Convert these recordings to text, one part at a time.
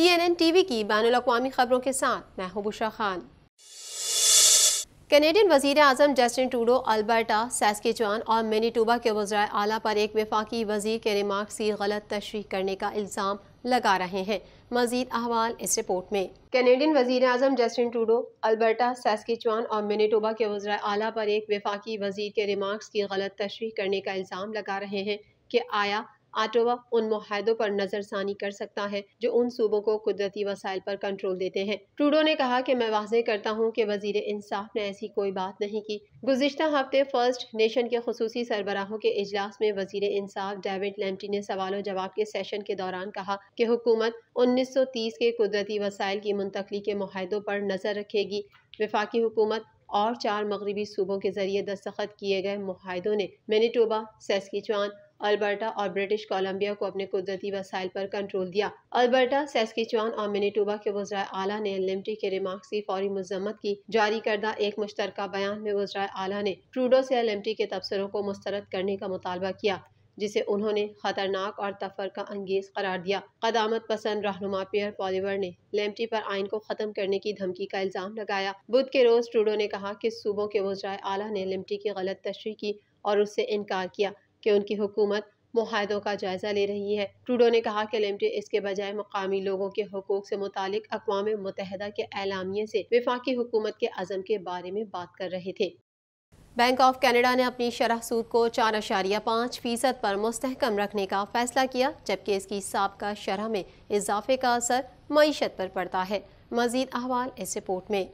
T N N T V की बैन अवी खबरों के साथ मैं हबूशा खान कैनेडियन वजीर अजम जस्टिन टूडो अल्बर्टा सैस्केचवान और मिनीटूबा के वजरा आला पर एक वफाकी वजीर के रिमार्क से गलत तशरी करने का इल्ज़ाम लगा रहे हैं मजीद अहवाल इस रिपोर्ट में कैनेडियन वजीर अजम जस्टिन टूडो अल्बर्टा सैस्केचवान और मिनीटोबा के वजरा आला पर एक वफाकी वजीर के रिमार्क की गलत तशरी करने का इल्ज़ाम लगा रहे हैं कि आया आटोवा उन माहों पर नज़रसानी कर सकता है जो उन सूबों को कुदरती वसाइल पर कंट्रोल देते हैं ट्रूडो ने कहा कि मैं वाजे करता हूँ कि वजीर इंसाफ ने ऐसी कोई बात नहीं की गुजशत हफ्ते फर्स्ट नेशन के खसूसी सरबराहों के अजलास में वजीर इंसाफ डेविड लैम्टी ने सवाल जवाब के सेशन के दौरान कहा कि हुकूमत उन्नीस सौ तीस के कुदरती वसाइल की मुंतकली के माहों पर नज़र रखेगी वफाकी हुकूमत और चार मगरबी सूबों के जरिए दस्तखत किए गए माहों ने मैनीटोबा सेस्कीचवान अल्बर्टा और ब्रिटिश कोलंबिया को अपने कुदरती वसाइल पर कंट्रोल दिया अल्बर्टा सेस्किचुआन और मिनीटोबा के वज्रा आला ने लिमटी के रिमार्क की फौरी मजम्मत की जारी करदा एक मुश्तर बयान में वज्रा आला ने ट्रूडो से लिमटी के तबसरों को मुस्तरद करने का मुतालबा किया जिसे उन्होंने खतरनाक और तफर का अंगेज करार दिया कदामत पसंद रहनुमा पियर पॉलीवर ने लेमटी पर आइन को खत्म करने की धमकी का इल्जाम लगाया बुध के रोज ट्रूडो ने कहा कि सूबों के वजराय आला ने लिमटी की गलत तशरी की और उससे इनकार किया कि उनकी हुकूमत माहदों का जायज़ा ले रही है ट्रूडो ने कहा कि एलएमटी इसके बजाय मकामी लोगों के हकूक से मुतालिक अकवा मुतहदा के एलामिए से विफाकी हुकूमत के अज़म के बारे में बात कर रहे थे बैंक ऑफ कैनेडा ने अपनी शरह सूद को चार अशारिया पाँच फीसद पर मुस्तकम रखने का फैसला किया जबकि इसकी सबका शरह में इजाफे का असर मीशत पर पड़ता है मजीद अहवाल इस रिपोर्ट में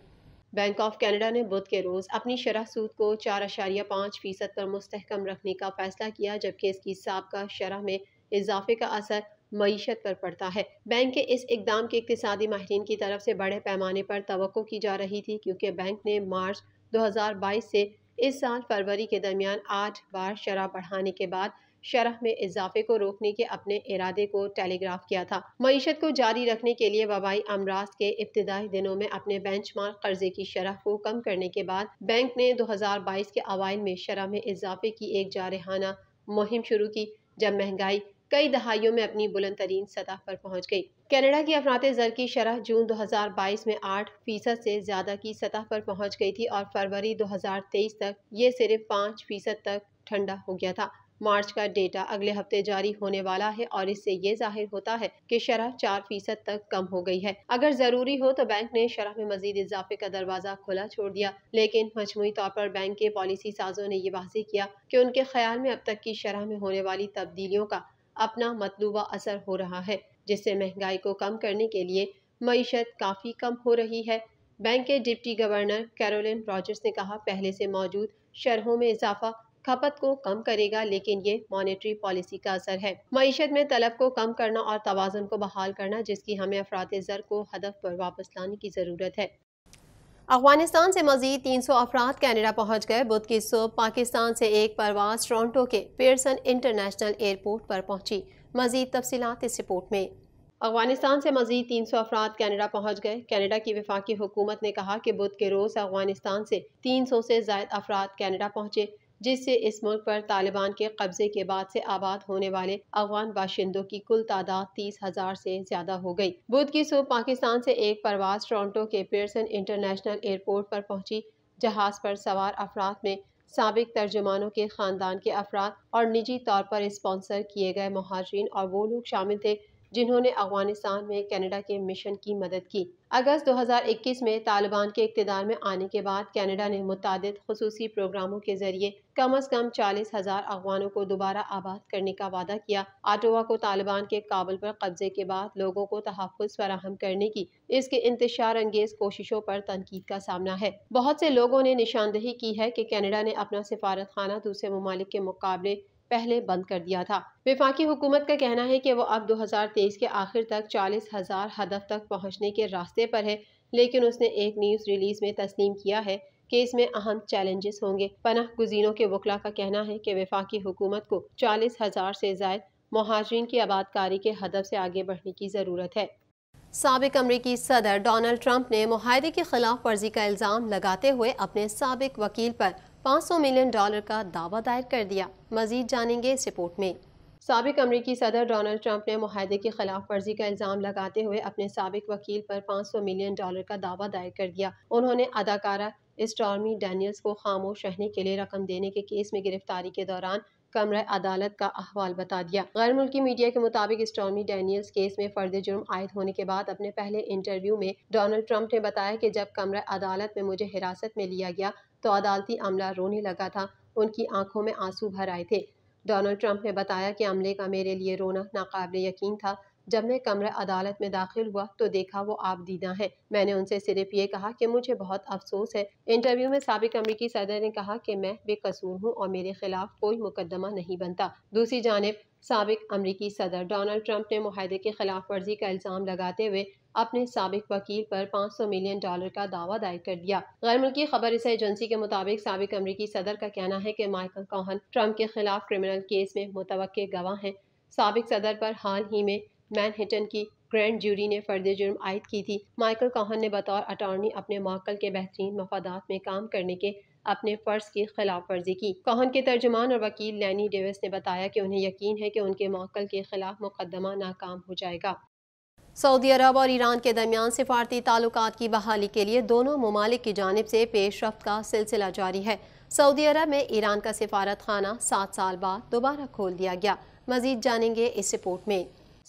बैंक ऑफ कनाडा ने बुध के रोज़ अपनी शरह सूद को चार अशारिया पाँच फ़ीसद पर मुस्तकम रखने का फैसला किया जबकि इसकी सबका शरह में इजाफे का असर मीशत पर पड़ता है बैंक के इस इकदाम के इकतदी माहरीन की तरफ से बड़े पैमाने पर तो की जा रही थी क्योंकि बैंक ने मार्च दो हज़ार बाईस से इस साल फरवरी के दरमियान आठ बार शराह बढ़ाने के बाद शरह में इजाफे को रोकने के अपने इरादे को टेलीग्राफ किया था मीशत को जारी रखने के लिए वबाई अमराज के इब्तदाई दिनों में अपने बेंच मार्क कर्जे की शरह को कम करने के बाद बैंक ने दो हजार बाईस के अवाइन में शरह में इजाफे की एक जारहाना मुहिम शुरू की जब महंगाई कई दहाइयों में अपनी बुलंद तरीन सतह पर पहुंच गई कनाडा की अफरात ज़र की शरह जून 2022 में 8 फीसद से ज़्यादा की सतह पर पहुंच गई थी और फरवरी 2023 तक ये सिर्फ 5 फीसद तक ठंडा हो गया था मार्च का डेटा अगले हफ्ते जारी होने वाला है और इससे ये जाहिर होता है कि शरह चार फीसद तक कम हो गई है अगर जरूरी हो तो बैंक ने शरह में मजीद इजाफे का दरवाजा खुला छोड़ दिया लेकिन मजमू तौर पर बैंक के पॉलिसी साजों ने ये वाजी किया कि उनके ख्याल में अब तक की शरह में होने वाली तब्दीलियों का अपना मतलूबा असर हो रहा है जिससे महंगाई को कम करने के लिए मीशत काफ़ी कम हो रही है बैंक के डिप्टी गवर्नर कैरोलिन रॉजर्स ने कहा पहले से मौजूद शरहों में इजाफा खपत को कम करेगा लेकिन ये मॉनेटरी पॉलिसी का असर है मीशत में तलब को कम करना और तोज़न को बहाल करना जिसकी हमें अफरात ज़र को हदफ पर वापस लाने की ज़रूरत है अफगानिस्तान से मजीद 300 सौ अफराद कैनेडा पहुँच गए बुध की सुबह पाकिस्तान से एक परवाज टोरटो के पेयरसन इंटरनेशनल एयरपोर्ट पर पहुंची मजीद तफसीत इस रिपोर्ट में अफगानिस्तान से मजीद 300 सौ अफराद कैनेडा पहुँच गए कैनेडा की वफाकी हुकूमत ने कहा कि बुध के रोज़ अफगानिस्तान से 300 से जायद अफराद कैनेडा पहुंचे जिससे इस मुल्क पर तालिबान के कब्जे के बाद से आबाद होने वाले अफगान बाशिंदों की कुल तादाद तीस हजार से ज्यादा हो गई। बुध की सुबह पाकिस्तान से एक परवाज टोरंटो के पेयरसन इंटरनेशनल एयरपोर्ट पर पहुंची जहाज पर सवार अफराद में सबक तर्जुमानों के खानदान के अफराद और निजी तौर पर स्पॉन्सर किए गए महाजरीन और वो लोग शामिल थे जिन्होंने अफगानिस्तान में कनाडा के मिशन की मदद की अगस्त 2021 में तालिबान के इकतदार में आने के बाद कनाडा ने मुतद खसूस प्रोग्रामों के जरिए कम अज कम चालीस हजार अफगानों को दोबारा आबाद करने का वादा किया आटोवा को तालिबान के काबुल पर कब्जे के बाद लोगों को तहफ़ फराहम करने की इसके इंतजार अंगेज कोशिशों पर तनकीद का सामना है बहुत से लोगों ने निशानदेही की है कि कनाडा ने अपना सिफारत खाना दूसरे ममालिक के मुकाबले पहले बंद कर दिया था विफाकी हुकूमत का कहना है कि वो अब 2023 के आखिर तक चालीस हज़ार हदफ तक पहुँचने के रास्ते पर है लेकिन उसने एक न्यूज़ रिलीज़ में तस्लीम किया है कि इसमें अहम चैलेंजेस होंगे पनाह गुजीनों के वकला का कहना है कि विफाकी हुकूमत को चालीस हज़ार से जायद महाजरीन की आबादकारी के हदफ से आगे बढ़ने की ज़रूरत है सबक अमरीकी सदर डोनल्ड ट्रंप ने माहदे की खिलाफ वर्जी का इल्ज़ाम लगाते हुए अपने सबक वकील पर 500 मिलियन डॉलर का दावा दायर कर दिया मजीद जानेंगे इस रिपोर्ट में सबक अमरीकी सदर डोनल्ड ट्रंप ने माहदे की खिलाफ वर्जी का इल्ज़ाम लगाते हुए अपने सबक वकील पर 500 मिलियन डॉलर का दावा दायर कर दिया उन्होंने अदाकारा स्टॉर्मी डैनियल्स को खामोश रहने के लिए रकम देने के केस में गिरफ्तारी के दौरान कमरा अदालत का अहवाल बता दिया गैर मुल्की मीडिया के मुताबिक स्टॉर्मी डैनियल्स केस में फर्द जुर्म आयद होने के बाद अपने पहले इंटरव्यू में डोनाल्ड ट्रंप ने बताया कि जब कमरा अदालत में मुझे हिरासत में लिया गया तो अदालती अमला रोने लगा था उनकी आंखों में आंसू भर आए थे डोनाल्ड ट्रंप ने बताया कि अमले का मेरे लिए रोना नाकबिल यकीन था जब मैं कमरा अदालत में दाखिल हुआ तो देखा वो आप दीदा हैं मैंने उनसे सिर्फ ये कहा कि मुझे बहुत अफसोस है इंटरव्यू में सबक अमरीकी सदर ने कहा कि मैं बेकसूर हूँ और मेरे खिलाफ कोई मुकदमा नहीं बनता दूसरी जानब सबक अमरीकी सदर डोनाल्ड ट्रंप ने माहदे की खिलाफ वर्जी का इल्ज़ाम लगाते हुए अपने सबक वकील पर 500 मिलियन डॉलर का दावा दायर कर दिया गैर मुल्की खबर इस एजेंसी के मुताबिक सबक अमरीकी सदर का कहना है कि माइकल कोहन ट्रंप के खिलाफ क्रिमिनल केस में मुतव गवाह हैं सबक सदर पर हाल ही में मैनहटन की ग्रैंड जूरी ने फर्द जुर्म आयद की थी माइकल कोहन ने बतौर अटॉर्नी अपने मौकल के बेहतरीन मफादात में काम करने के अपने फर्ज की खिलाफ वर्जी की कोहन के तर्जमान और वकील लैनी डेविस ने बताया कि उन्हें यकीन है कि उनके मौकल के खिलाफ मुकदमा नाकाम हो जाएगा सऊदी अरब और ईरान के दरमियान सिफारती ताल्लुक की बहाली के लिए दोनों ममालिक की जानब से रफ्त का सिलसिला जारी है सऊदी अरब में ईरान का सिफारत खाना सात साल बाद दोबारा खोल दिया गया मजीद जानेंगे इस रिपोर्ट में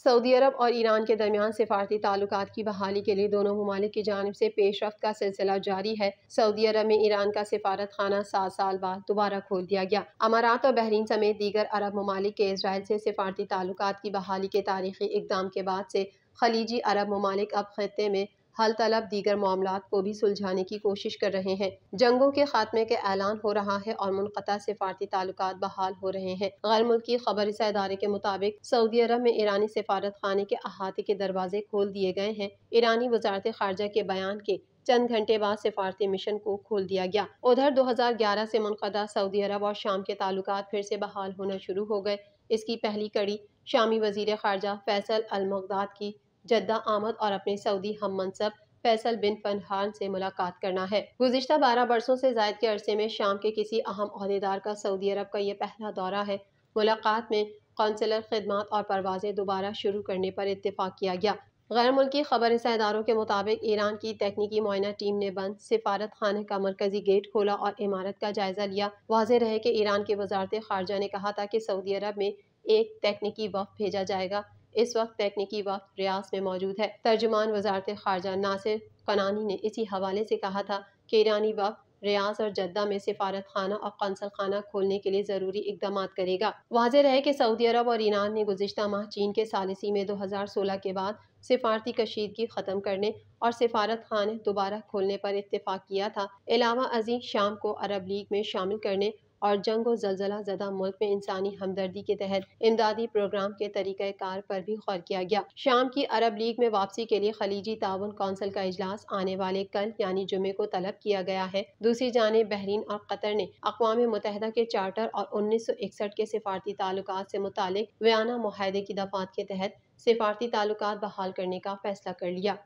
सऊदी अरब और ईरान के दरमियान सिफारती ताल्लुक की बहाली के लिए दोनों ममालिक की जानब से पेशरफ का सिलसिला जारी है सऊदी अरब में ईरान का सिफारत खाना सात साल बाद दोबारा खोल दिया गया अमारात और बहरीन समेत दीगर अरब ममालिक के इसराइल से सिफारती ताल्लुक की बहाली के तारीखी इकदाम के बाद से खलीजी अरब ममालिक अब खत्े में हल तलब दीगर मामला को भी सुलझाने की कोशिश कर रहे हैं जंगों के खात्मे के ऐलान हो रहा है और मुनता सिफारती ताल्लुक बहाल हो रहे हैं गैर मुल्की खबर इदारे के मुताबिक सऊदी अरब में ईरानी सिफारत खाने के अहाते के दरवाजे खोल दिए गए हैं ईरानी वजारत खारजा के बयान के चंद घंटे बाद सिफारती मिशन को खोल दिया गया उधर 2011 से मुनदा सऊदी अरब और शाम के ताल्लुक फिर से बहाल होना शुरू हो गए इसकी पहली कड़ी शामी वजीर खारजा फैसल अलमगदाद की जद्दा आमद और अपने सऊदी हम मनसब फैसल बिन फनहान से मुलाकात करना है गुजशत बारह बरसों से जायद के अरसे में शाम के किसी अहम अहदेदार का सऊदी अरब का यह पहला दौरा है मुलाकात में कौंसलर खदमात और परवाजें दोबारा शुरू करने पर इतफाक़ किया गया गैर मुल्की खबर इदारों के मुताबिक ईरान की तकनीकी मुआयना टीम ने बंद सिफारत खाना का मरकजी गेट खोला और इमारत का जायजा लिया वाज रहे कि ईरान की वजारत खारजा ने कहा था कि सऊदी अरब में एक तकनीकी वफ भेजा जाएगा इस वक्त तकनीकी वक्त रियाज में मौजूद है तर्जुमान वजारत खारजा नासिर कनानी ने इसी हवाले से कहा था कि ईरानी वक्त रियाज और जद्दा में सिफारत खाना और कंसल खाना खोलने के लिए ज़रूरी इकदाम करेगा वाज रहे की सऊदी अरब और ईरान ने गुजशत माह चीन के सालसी में दो हज़ार सोलह के बाद सिफारती कशीदगी ख़त्म करने और सिफारत खाना दोबारा खोलने पर इतफाक़ किया था अलावा अजीम शाम को अरब लीग में शामिल करने और जंग व जलजला जदा मुल्क में इंसानी हमदर्दी के तहत इमदादी प्रोग्राम के तरीके कार पर भी गौर किया गया शाम की अरब लीग में वापसी के लिए खलीजी ताउन कौंसिल का अजलास आने वाले कल यानी जुमे को तलब किया गया है दूसरी जाने बहरीन और कतर ने अकवा मुतहदा के चार्टर और उन्नीस सौ इकसठ के सिफारती ताल्लुक से मुतल वाना माहदे की दफात के तहत सिफारती ताल्लुक बहाल करने का फैसला कर लिया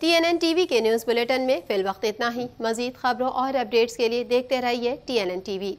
T N N T V के न्यूज़ बुलेटिन में वक्त इतना ही मजीद खबरों और अपडेट्स के लिए देखते रहिए T N N T we